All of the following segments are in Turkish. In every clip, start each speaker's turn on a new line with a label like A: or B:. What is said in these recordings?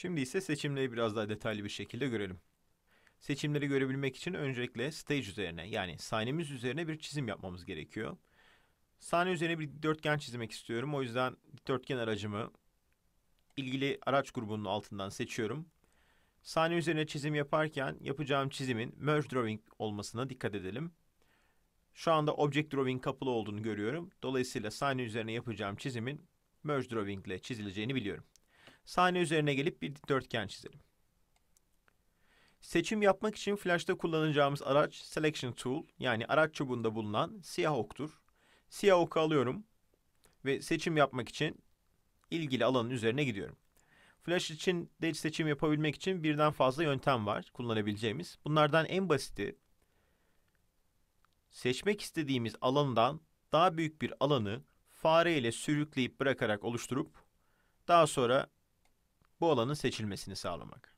A: Şimdi ise seçimleri biraz daha detaylı bir şekilde görelim. Seçimleri görebilmek için öncelikle stage üzerine yani sahnemiz üzerine bir çizim yapmamız gerekiyor. Sahne üzerine bir dörtgen çizmek istiyorum. O yüzden dörtgen aracımı ilgili araç grubunun altından seçiyorum. Sahne üzerine çizim yaparken yapacağım çizimin merge drawing olmasına dikkat edelim. Şu anda object drawing kapalı olduğunu görüyorum. Dolayısıyla sahne üzerine yapacağım çizimin merge drawing ile çizileceğini biliyorum. Sahne üzerine gelip bir dörtgen çizelim. Seçim yapmak için flash'ta kullanacağımız araç Selection Tool yani araç çubuğunda bulunan siyah oktur. Siyah oku alıyorum ve seçim yapmak için ilgili alanın üzerine gidiyorum. Flash için de seçim yapabilmek için birden fazla yöntem var kullanabileceğimiz. Bunlardan en basiti seçmek istediğimiz alandan daha büyük bir alanı fare ile sürükleyip bırakarak oluşturup daha sonra bu alanın seçilmesini sağlamak.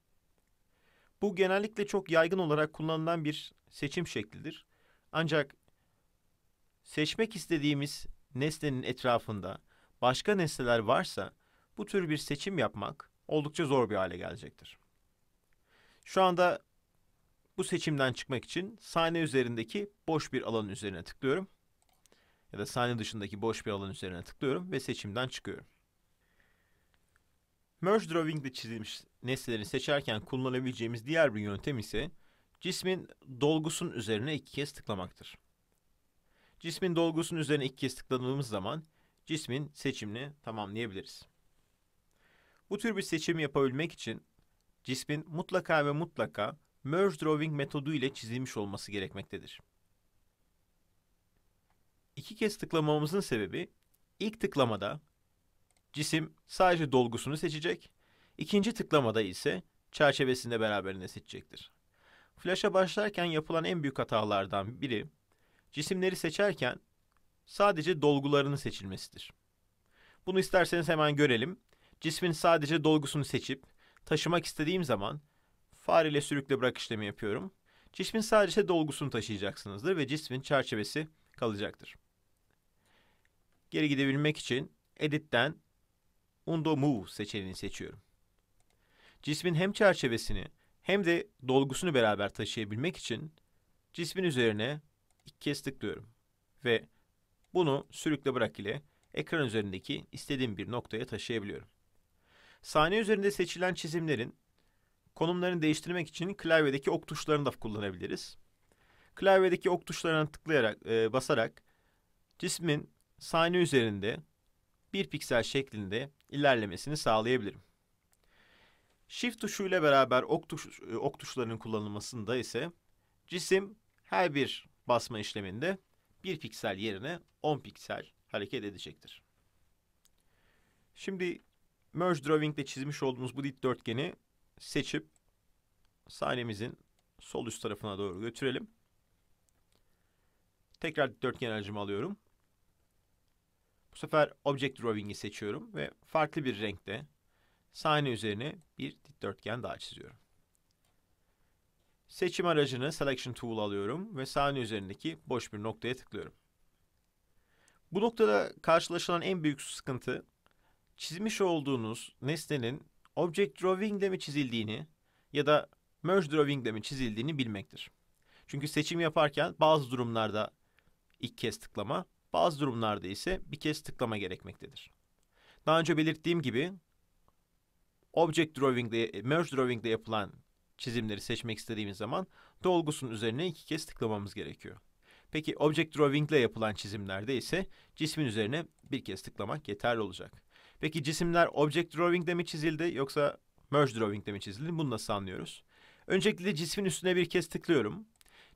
A: Bu genellikle çok yaygın olarak kullanılan bir seçim şeklidir. Ancak seçmek istediğimiz nesnenin etrafında başka nesneler varsa bu tür bir seçim yapmak oldukça zor bir hale gelecektir. Şu anda bu seçimden çıkmak için sahne üzerindeki boş bir alanın üzerine tıklıyorum. Ya da sahne dışındaki boş bir alan üzerine tıklıyorum ve seçimden çıkıyorum. Merge Drawing ile çizilmiş nesneleri seçerken kullanabileceğimiz diğer bir yöntem ise cismin dolgusunun üzerine iki kez tıklamaktır. Cismin dolgusunun üzerine iki kez tıkladığımız zaman cismin seçimini tamamlayabiliriz. Bu tür bir seçim yapabilmek için cismin mutlaka ve mutlaka Merge Drawing metodu ile çizilmiş olması gerekmektedir. İki kez tıklamamızın sebebi ilk tıklamada Cisim sadece dolgusunu seçecek. İkinci tıklamada ise çerçevesinde beraberinde seçecektir. Flash'a başlarken yapılan en büyük hatalardan biri cisimleri seçerken sadece dolgularını seçilmesidir. Bunu isterseniz hemen görelim. Cismin sadece dolgusunu seçip taşımak istediğim zaman fareyle sürükle bırak işlemi yapıyorum. Cismin sadece dolgusunu taşıyacaksınızdır ve cismin çerçevesi kalacaktır. Geri gidebilmek için Edit'ten Undo Move seçeneğini seçiyorum. Cismin hem çerçevesini hem de dolgusunu beraber taşıyabilmek için cismin üzerine iki kez tıklıyorum ve bunu sürükle bırak ile ekran üzerindeki istediğim bir noktaya taşıyabiliyorum. Sahne üzerinde seçilen çizimlerin konumlarını değiştirmek için klavyedeki ok tuşlarını da kullanabiliriz. Klavyedeki ok tuşlarına tıklayarak e, basarak cismin sahne üzerinde bir piksel şeklinde ilerlemesini sağlayabilirim. Shift tuşu ile beraber ok, tuş, e, ok tuşlarının kullanılmasında ise cisim her bir basma işleminde 1 piksel yerine 10 piksel hareket edecektir. Şimdi Merge Drawing ile çizmiş olduğumuz bu dikdörtgeni seçip sahnemizin sol üst tarafına doğru götürelim. Tekrar dikdörtgen aracımı alıyorum. Bu sefer Object Drawing'i seçiyorum ve farklı bir renkte sahne üzerine bir dikdörtgen daha çiziyorum. Seçim aracını Selection Tool alıyorum ve sahne üzerindeki boş bir noktaya tıklıyorum. Bu noktada karşılaşılan en büyük sıkıntı çizmiş olduğunuz nesnenin Object Drawing'de mi çizildiğini ya da Merge Drawing'de mi çizildiğini bilmektir. Çünkü seçim yaparken bazı durumlarda ilk kez tıklama, bazı durumlarda ise bir kez tıklama gerekmektedir. Daha önce belirttiğim gibi Object Drawing'de, Merge Drawing'de yapılan çizimleri seçmek istediğimiz zaman dolgusunun üzerine iki kez tıklamamız gerekiyor. Peki Object Drawing yapılan çizimlerde ise cismin üzerine bir kez tıklamak yeterli olacak. Peki cisimler Object Drawing'de mi çizildi yoksa Merge Drawing'de mi çizildi? Bunu nasıl anlıyoruz? Öncelikle cismin üstüne bir kez tıklıyorum.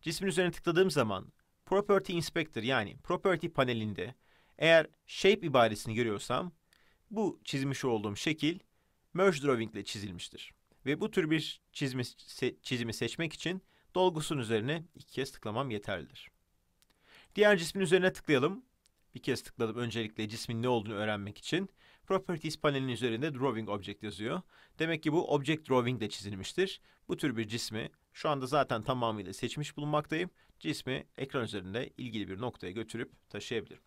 A: Cismin üzerine tıkladığım zaman Property Inspector yani Property panelinde eğer Shape ibaresini görüyorsam bu çizmiş olduğum şekil Merge Drawing ile çizilmiştir. Ve bu tür bir çizimi, se çizimi seçmek için dolgusun üzerine iki kez tıklamam yeterlidir. Diğer cismin üzerine tıklayalım. Bir kez tıkladım öncelikle cismin ne olduğunu öğrenmek için. Properties panelinin üzerinde Drawing Object yazıyor. Demek ki bu Object Drawing ile çizilmiştir. Bu tür bir cismi şu anda zaten tamamıyla seçmiş bulunmaktayım. Cismi ekran üzerinde ilgili bir noktaya götürüp taşıyabilirim.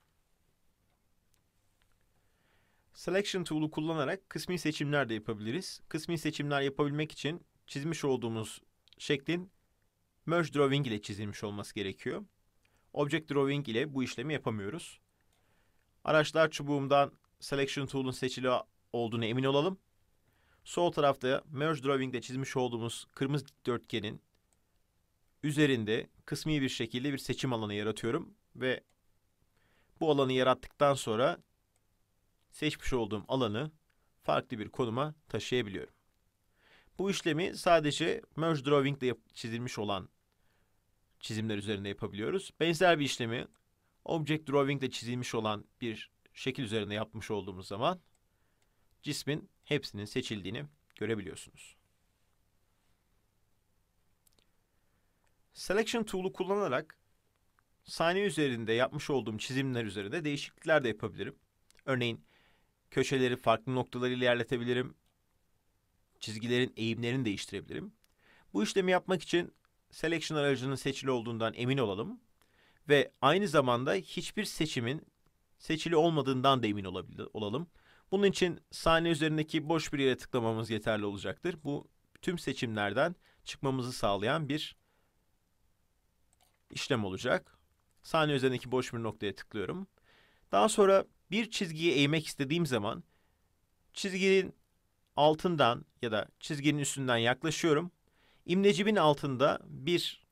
A: Selection Tool'u kullanarak kısmi seçimler de yapabiliriz. Kısmi seçimler yapabilmek için çizmiş olduğumuz şeklin Merge Drawing ile çizilmiş olması gerekiyor. Object Drawing ile bu işlemi yapamıyoruz. Araçlar çubuğumdan Selection Tool'un seçili olduğunu emin olalım Sol tarafta Merge Drawing'de çizmiş olduğumuz kırmızı dikdörtgenin üzerinde kısmi bir şekilde bir seçim alanı yaratıyorum ve bu alanı yarattıktan sonra seçmiş olduğum alanı farklı bir konuma taşıyabiliyorum. Bu işlemi sadece Merge Drawing'de çizilmiş olan çizimler üzerinde yapabiliyoruz. Benzer bir işlemi Object Drawing'de çizilmiş olan bir şekil üzerinde yapmış olduğumuz zaman cismin hepsinin seçildiğini görebiliyorsunuz. Selection Tool'u kullanarak sahne üzerinde yapmış olduğum çizimler üzerinde değişiklikler de yapabilirim. Örneğin köşeleri farklı noktaları ilerletebilirim. Çizgilerin eğimlerini değiştirebilirim. Bu işlemi yapmak için Selection aracının seçili olduğundan emin olalım. Ve aynı zamanda hiçbir seçimin seçili olmadığından da emin olalım. Bunun için sahne üzerindeki boş bir yere tıklamamız yeterli olacaktır. Bu tüm seçimlerden çıkmamızı sağlayan bir işlem olacak. Sahne üzerindeki boş bir noktaya tıklıyorum. Daha sonra bir çizgiyi eğmek istediğim zaman çizginin altından ya da çizginin üstünden yaklaşıyorum. İmlecimin altında bir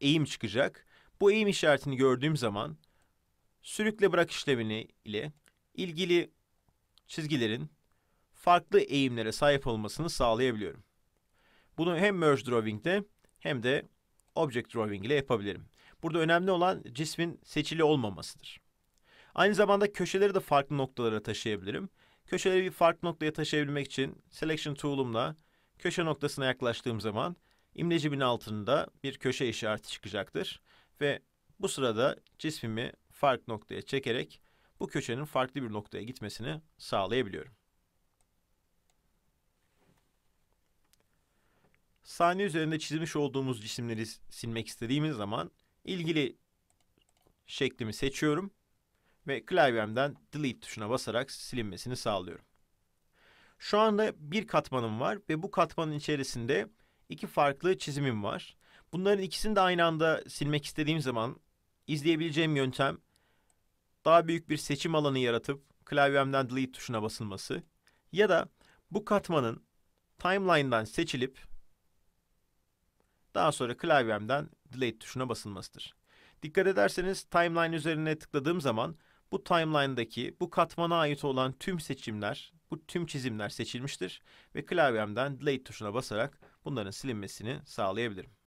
A: eğim çıkacak. Bu eğim işaretini gördüğüm zaman sürükle bırak işlemini ile ilgili çizgilerin farklı eğimlere sahip olmasını sağlayabiliyorum. Bunu hem Merge Drawing'de hem de Object Drawing ile yapabilirim. Burada önemli olan cismin seçili olmamasıdır. Aynı zamanda köşeleri de farklı noktalara taşıyabilirim. Köşeleri bir farklı noktaya taşıyabilmek için Selection Tool'umla köşe noktasına yaklaştığım zaman imlecimin altında bir köşe işareti çıkacaktır. Ve bu sırada cismimi farklı noktaya çekerek bu köşenin farklı bir noktaya gitmesini sağlayabiliyorum. Sahne üzerinde çizmiş olduğumuz cisimleri silmek istediğimiz zaman ilgili şeklimi seçiyorum ve klavyemden delete tuşuna basarak silinmesini sağlıyorum. Şu anda bir katmanım var ve bu katmanın içerisinde iki farklı çizimim var. Bunların ikisini de aynı anda silmek istediğim zaman izleyebileceğim yöntem daha büyük bir seçim alanı yaratıp klavyemden delete tuşuna basılması ya da bu katmanın timeline'dan seçilip daha sonra klavyemden delete tuşuna basılmasıdır. Dikkat ederseniz timeline üzerine tıkladığım zaman bu timeline'daki bu katmana ait olan tüm seçimler, bu tüm çizimler seçilmiştir ve klavyemden delete tuşuna basarak bunların silinmesini sağlayabilirim.